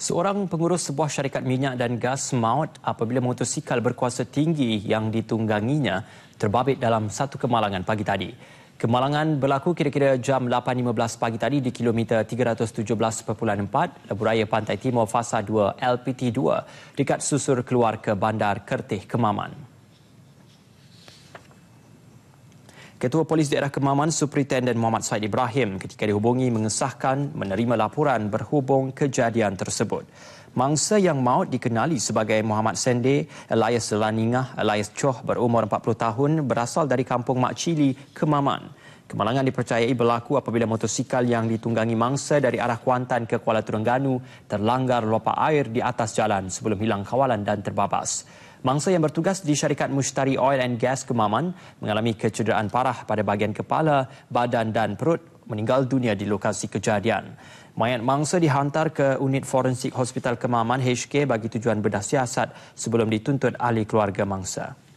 Seorang pengurus sebuah syarikat minyak dan gas maut apabila motosikal berkuasa tinggi yang ditungganginya terbabit dalam satu kemalangan pagi tadi. Kemalangan berlaku kira-kira jam 8.15 pagi tadi di kilometer 317.4 Lebuh Raya Pantai Timur Fasa 2 LPT2 dekat susur keluar ke Bandar Kertih Kemaman. Ketua Polis Daerah Kemaman Superintenden Muhammad Said Ibrahim ketika dihubungi mengesahkan menerima laporan berhubung kejadian tersebut. Mangsa yang maut dikenali sebagai Muhammad Sende, Elias Laningah, Elias Choh berumur 40 tahun berasal dari kampung Mak Cili, Kemaman. Kemalangan dipercayai berlaku apabila motosikal yang ditunggangi mangsa dari arah Kuantan ke Kuala Terengganu terlanggar lopak air di atas jalan sebelum hilang kawalan dan terbabas. Mangsa yang bertugas di syarikat Mustari Oil and Gas Kemaman mengalami kecederaan parah pada bahagian kepala, badan dan perut meninggal dunia di lokasi kejadian. Mayat mangsa dihantar ke unit forensik Hospital Kemaman HK bagi tujuan bedah siasat sebelum dituntut ahli keluarga mangsa.